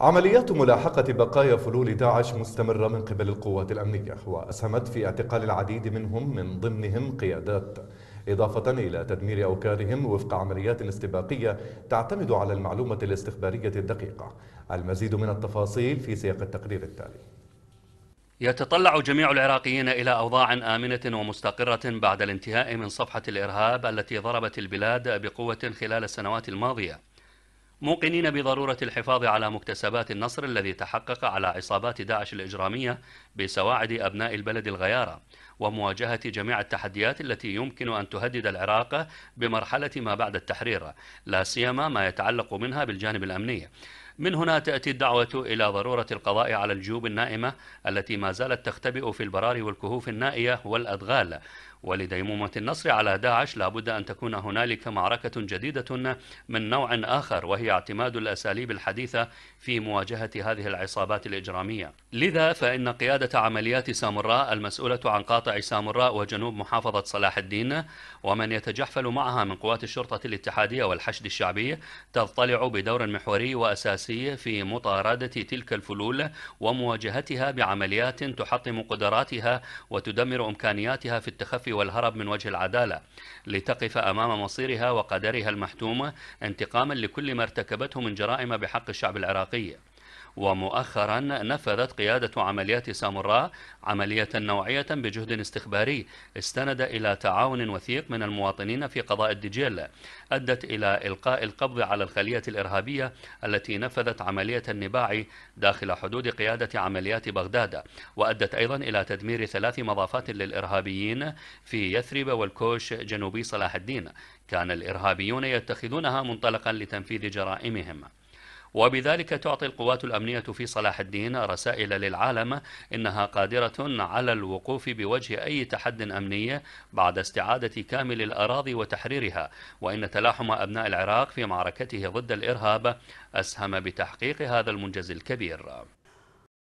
عمليات ملاحقة بقايا فلول داعش مستمرة من قبل القوات الأمنية وأسهمت في اعتقال العديد منهم من ضمنهم قيادات إضافة إلى تدمير أوكارهم وفق عمليات استباقية تعتمد على المعلومة الاستخبارية الدقيقة المزيد من التفاصيل في سياق التقرير التالي يتطلع جميع العراقيين إلى أوضاع آمنة ومستقرة بعد الانتهاء من صفحة الإرهاب التي ضربت البلاد بقوة خلال السنوات الماضية موقنين بضرورة الحفاظ على مكتسبات النصر الذي تحقق على عصابات داعش الإجرامية بسواعد أبناء البلد الغيارة ومواجهة جميع التحديات التي يمكن أن تهدد العراق بمرحلة ما بعد التحرير لا سيما ما يتعلق منها بالجانب الأمني من هنا تأتي الدعوة إلى ضرورة القضاء على الجيوب النائمة التي ما زالت تختبئ في البراري والكهوف النائية والأدغال ولديمومة النصر على داعش لابد أن تكون هنالك معركة جديدة من نوع آخر وهي اعتماد الأساليب الحديثة في مواجهة هذه العصابات الإجرامية لذا فإن قيادة عمليات سامراء المسؤولة عن قاطع سامراء وجنوب محافظة صلاح الدين ومن يتجحفل معها من قوات الشرطة الاتحادية والحشد الشعبي تضطلع بدور محوري وأساسي في مطاردة تلك الفلول ومواجهتها بعمليات تحطم قدراتها وتدمر إمكانياتها في التخفي والهرب من وجه العدالة لتقف أمام مصيرها وقدرها المحتومة انتقاما لكل ما ارتكبته من جرائم بحق الشعب العراقي ومؤخرا نفذت قيادة عمليات سامراء عملية نوعية بجهد استخباري استند إلى تعاون وثيق من المواطنين في قضاء الدجيل أدت إلى إلقاء القبض على الخلية الإرهابية التي نفذت عملية النباع داخل حدود قيادة عمليات بغداد وأدت أيضا إلى تدمير ثلاث مضافات للإرهابيين في يثرب والكوش جنوبي صلاح الدين كان الإرهابيون يتخذونها منطلقا لتنفيذ جرائمهم وبذلك تعطي القوات الأمنية في صلاح الدين رسائل للعالم إنها قادرة على الوقوف بوجه أي تحد أمني بعد استعادة كامل الأراضي وتحريرها وإن تلاحم أبناء العراق في معركته ضد الإرهاب أسهم بتحقيق هذا المنجز الكبير